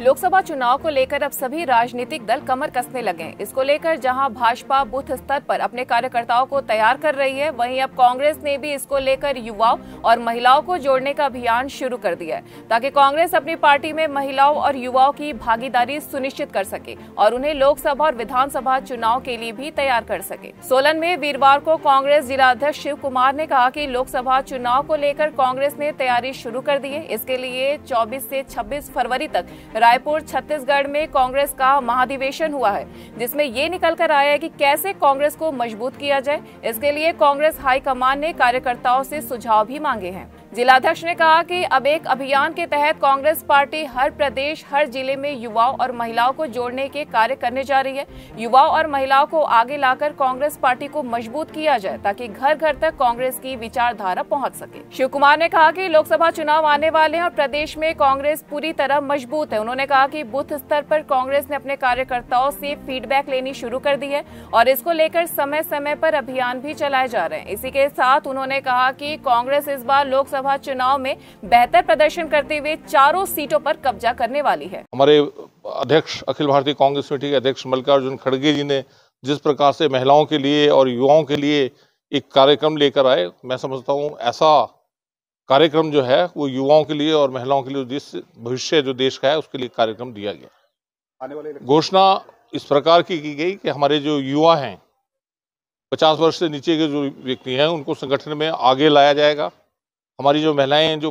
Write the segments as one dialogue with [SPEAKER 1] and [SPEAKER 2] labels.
[SPEAKER 1] लोकसभा चुनाव को लेकर अब सभी राजनीतिक दल कमर कसने लगे इसको लेकर जहां भाजपा बूथ स्तर पर अपने कार्यकर्ताओं को तैयार कर रही है वहीं अब कांग्रेस ने भी इसको लेकर युवाओं और महिलाओं को जोड़ने का अभियान शुरू कर दिया है ताकि कांग्रेस अपनी पार्टी में महिलाओं और युवाओं की भागीदारी सुनिश्चित कर सके और उन्हें लोकसभा और विधानसभा चुनाव के लिए भी तैयार कर सके सोलन में वीरवार को कांग्रेस जिला अध्यक्ष शिव कुमार ने कहा की लोकसभा चुनाव को लेकर कांग्रेस ने तैयारी शुरू कर दी है इसके लिए चौबीस ऐसी छब्बीस फरवरी तक रायपुर छत्तीसगढ़ में कांग्रेस का महाधिवेशन हुआ है जिसमें ये निकल कर आया है कि कैसे कांग्रेस को मजबूत किया जाए इसके लिए कांग्रेस हाईकमान ने कार्यकर्ताओं से सुझाव भी मांगे हैं जिलाध्यक्ष ने कहा कि अब एक अभियान के तहत कांग्रेस पार्टी हर प्रदेश हर जिले में युवाओं और महिलाओं को जोड़ने के कार्य करने जा रही है युवाओं और महिलाओं को आगे लाकर कांग्रेस पार्टी को मजबूत किया जाए ताकि घर घर तक कांग्रेस की विचारधारा पहुंच सके शिव कुमार ने कहा कि लोकसभा चुनाव आने वाले हैं और प्रदेश में कांग्रेस पूरी तरह मजबूत है उन्होंने कहा कि बूथ स्तर पर कांग्रेस ने अपने कार्यकर्ताओं से फीडबैक लेनी शुरू कर दी है और इसको लेकर समय समय पर अभियान भी चलाए जा रहे हैं इसी के साथ उन्होंने कहा कि कांग्रेस इस बार लोकसभा लोकसभा चुनाव में बेहतर प्रदर्शन करते हुए चारों सीटों पर कब्जा करने वाली है
[SPEAKER 2] हमारे अध्यक्ष अखिल भारतीय कांग्रेस कमेटी के अध्यक्ष मल्लिकार्जुन खड़गे जी ने जिस प्रकार से महिलाओं के लिए और युवाओं के लिए एक कार्यक्रम लेकर आए मैं समझता हूँ ऐसा कार्यक्रम जो है वो युवाओं के लिए और महिलाओं के लिए जिस भविष्य जो देश का है उसके लिए कार्यक्रम दिया गया घोषणा इस प्रकार की की गई कि हमारे जो युवा हैं पचास वर्ष से नीचे के जो व्यक्ति हैं उनको संगठन में आगे लाया जाएगा हमारी जो महिलाएं जो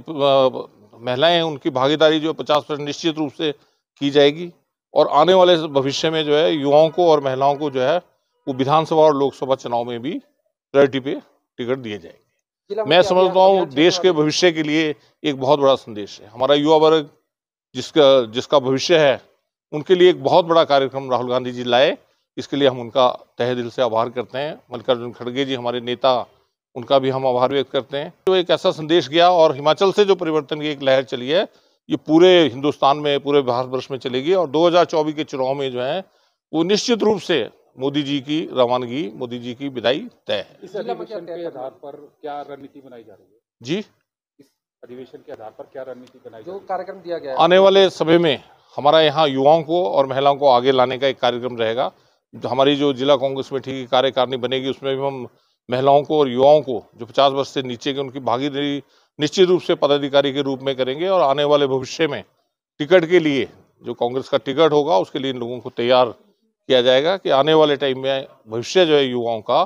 [SPEAKER 2] महिलाएं हैं उनकी भागीदारी जो पचास परसेंट निश्चित रूप से की जाएगी और आने वाले भविष्य में जो है युवाओं को और महिलाओं को जो है वो विधानसभा और लोकसभा चुनाव में भी प्रायोरिटी पे टिकट दिए जाएंगे मैं समझता हूँ देश के भविष्य के लिए एक बहुत बड़ा संदेश है हमारा युवा वर्ग जिसका जिसका भविष्य है उनके लिए एक बहुत बड़ा कार्यक्रम राहुल गांधी जी लाए इसके लिए हम उनका तहे दिल से आभार करते हैं मल्लिकार्जुन खड़गे जी हमारे नेता उनका भी हम आभार व्यक्त करते हैं जो तो एक ऐसा संदेश गया और हिमाचल से जो परिवर्तन की एक लहर चली है ये पूरे हिंदुस्तान में पूरे भारतवर्ष में चलेगी और 2024 के चुनाव में जो है वो निश्चित रूप से मोदी जी की रवानगी मोदी जी की विदाई तय है इस अधिवेशन के आधार पर क्या रणनीति बनाई जा रही है जी इस अधिवेशन के आधार पर क्या रणनीति बनाई जो कार्यक्रम दिया गया आने वाले समय में हमारा यहाँ युवाओं को और महिलाओं को आगे लाने का एक कार्यक्रम रहेगा हमारी जो जिला कांग्रेस कमेटी की कार्यकारिणी बनेगी उसमें भी हम महिलाओं को और युवाओं को जो 50 वर्ष से नीचे के उनकी भागीदारी निश्चित रूप से पदाधिकारी के रूप में करेंगे और आने वाले भविष्य में टिकट के लिए जो कांग्रेस का टिकट होगा उसके लिए इन लोगों को तैयार किया जाएगा कि आने वाले टाइम में भविष्य जो है युवाओं का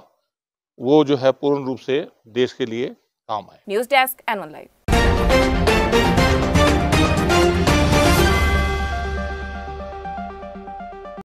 [SPEAKER 2] वो जो है पूर्ण रूप से देश के लिए काम आए
[SPEAKER 1] न्यूज डेस्क एनवन लाइव